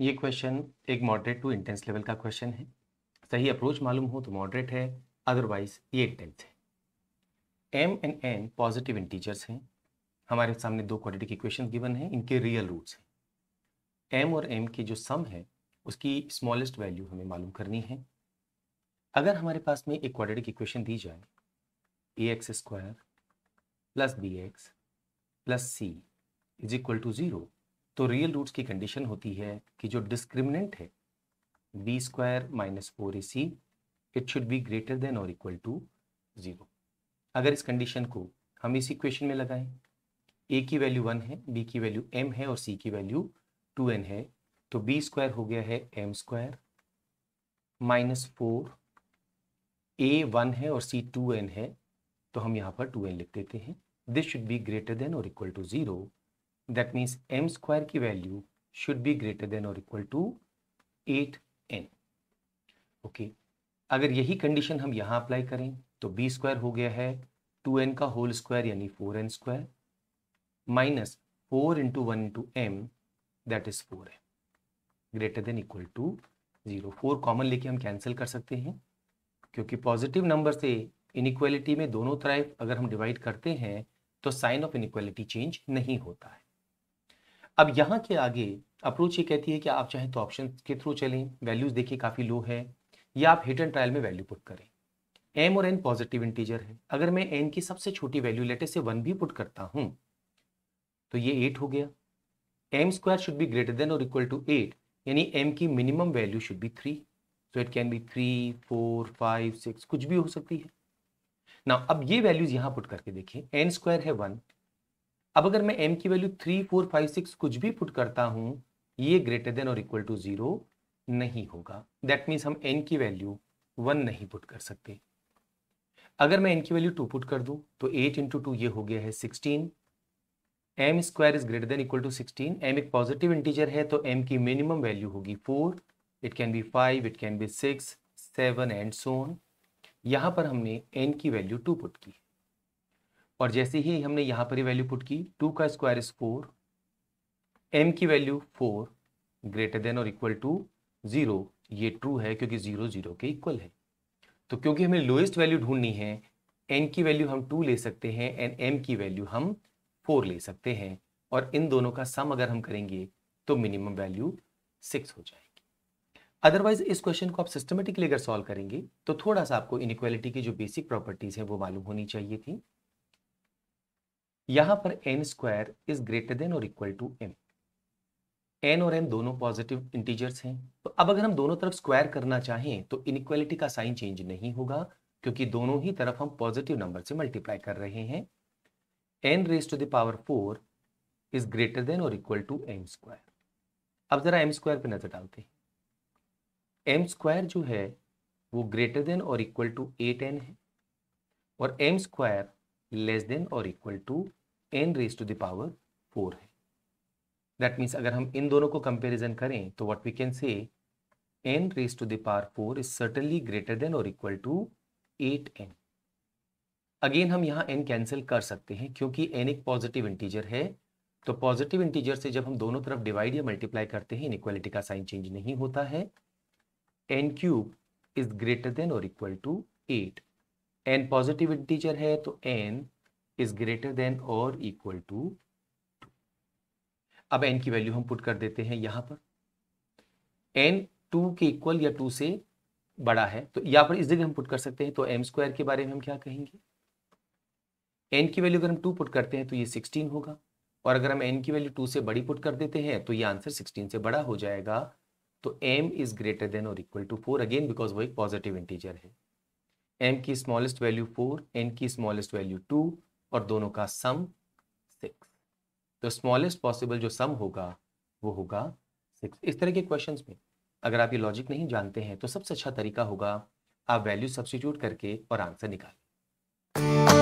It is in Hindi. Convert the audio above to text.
ये क्वेश्चन एक मॉडरेट टू इंटेंस लेवल का क्वेश्चन है सही अप्रोच मालूम हो तो मॉडरेट है अदरवाइज ये इंटेंस है M and N positive integers हैं हमारे सामने दो क्वाड्रेटिक इक्वेशन गिवन हैं इनके रियल रूट्स हैं एम और एम के जो सम है उसकी स्मॉलेस्ट वैल्यू हमें मालूम करनी है अगर हमारे पास में एक क्वाड्रेटिक इक्वेशन दी जाए A X square plus B X plus C is equal to zero तो रियल रूट्स की कंडीशन होती है कि जो डिस्क्रिमिनेंट है B square minus four A C it should be greater than और इक्वल टू ज़ीरो अगर इस कंडीशन को हम इस इक्वेशन में लगाएं ए की वैल्यू वन है बी की वैल्यू एम है और सी की वैल्यू टू एन है तो बी स्क्वायर हो गया है M square minus four A one है और सी टू एन है तो हम यहाँ पर टू एन लिख देते हैं this should be greater than और equal to zero that means M square की value should be greater than और equal to eight N okay अगर यही कंडीशन हम यहाँ अप्लाई करें तो बी स्क्वायर हो गया है टू एन का होल स्क्वायर यानी four N square minus four into one into M that is four M greater than equal to zero four common लेके हम कैंसिल कर सकते हैं क्योंकि पॉजिटिव नंबर से इनक्वालिटी में दोनों तरफ अगर हम डिवाइड करते हैं तो साइन ऑफ इनक्वालिटी चेंज नहीं होता है अब यहाँ के आगे अप्रोच ये कहती है कि आप चाहें तो ऑप्शन के थ्रू चलें वैल्यूज देखिए काफ़ी लो है या आप हिट एंड ट्रायल में वैल्यू पुट करें एम और एन पॉजिटिव इंटीजर है अगर मैं एन की सबसे छोटी वैल्यू लेटे से वन भी पुट करता हूँ तो ये एट हो गया M square should be greater than और इक्वल टू एट यानी एम की minimum value should be three so it can be three four five six कुछ भी हो सकती है ना अब ये वैल्यूज यहाँ पुट करके देखिए एन स्क्वायर है वन अब अगर मैं m की value three four five six कुछ भी पुट करता हूं ये ग्रेटर देन और इक्वल टू जीरो नहीं होगा दैट मीन्स हम n की वैल्यू वन नहीं पुट कर सकते अगर मैं n की वैल्यू टू पुट कर दूं तो एट इंटू टू ये हो गया है sixteen m square is greater than equal to sixteen m एक पॉजिटिव इंटीजर है तो m की मिनिमम वैल्यू होगी four it can be five it can be six seven and so on यहाँ पर हमने n की वैल्यू टू पुट की और जैसे ही हमने यहाँ पर वैल्यू पुट की टू का स्क्वायर इज फोर एम की वैल्यू फोर ग्रेटर देन और इक्वल टू ज़ीरो ये ट्रू है क्योंकि ज़ीरो ज़ीरो के इक्वल है तो क्योंकि हमें लोएस्ट वैल्यू ढूंढनी है एन की वैल्यू हम टू ले सकते हैं एंड एम की वैल्यू हम फोर ले सकते हैं और इन दोनों का सम अगर हम करेंगे तो मिनिमम वैल्यू सिक्स हो जाएगी अदरवाइज इस क्वेश्चन को आप सिस्टमेटिकली अगर सॉल्व करेंगे तो थोड़ा सा आपको इनक्वालिटी की जो बेसिक प्रॉपर्टीज़ हैं वो मालूम होनी चाहिए थी यहां पर n square is greater than और इक्वल टू एम एन और एम दोनों पॉजिटिव इंटीजर्स हैं तो अब अगर हम दोनों तरफ स्क्वायर करना चाहें तो इनक्वालिटी का साइन चेंज नहीं होगा क्योंकि दोनों ही तरफ हम पॉजिटिव नंबर से मल्टीप्लाई कर रहे हैं n raise to the power four is greater than और इक्वल टू एम स्क्वायर अब जरा एम स्क्वायर पर नजर डालते हैं एम स्क्वायर जो है वो ग्रेटर देन और इक्वल टू एट एन है और एम स्क्वायर लेस देन और equal to n raise to the power four है दैट मीन्स अगर हम इन दोनों को कंपेरिजन करें तो what we can say n raise to the power four is certainly greater than और equal to eight n again हम यहाँ एन कैंसिल कर सकते हैं क्योंकि एन एक पॉजिटिव इंटीजर है तो पॉजिटिव इंटीजर से जब हम दोनों तरफ डिवाइड या मल्टीप्लाई करते हैं इनक्वालिटी का साइन चेंज नहीं होता है n cube is greater than और equal to eight n positive integer है तो एन इज ग्रेटर देन और इक्वल टू अब एन की वैल्यू हम पुट कर देते हैं यहां पर एन टू के इक्वल या टू से बड़ा है तो यहां पर इस जगह हम पुट कर सकते हैं तो एम स्क्वायर के बारे में हम क्या कहेंगे एन की वैल्यू अगर हम टू पुट करते हैं तो ये सिक्सटीन होगा और अगर हम एन की वैल्यू टू से बड़ी पुट कर देते हैं तो ये आंसर सिक्सटीन से बड़ा हो जाएगा तो एम इज ग्रेटर देन और equal to four again because वो एक पॉजिटिव इंटीजर है एम की स्मॉलेस्ट वैल्यू फोर एन की स्मॉलेस्ट वैल्यू टू और दोनों का सम सिक्स तो स्मॉलेस्ट पॉसिबल जो सम होगा वो होगा सिक्स इस तरह के क्वेश्चंस में अगर आप ये लॉजिक नहीं जानते हैं तो सबसे अच्छा तरीका होगा आप वैल्यू सब्सटीट्यूट करके और आंसर निकालें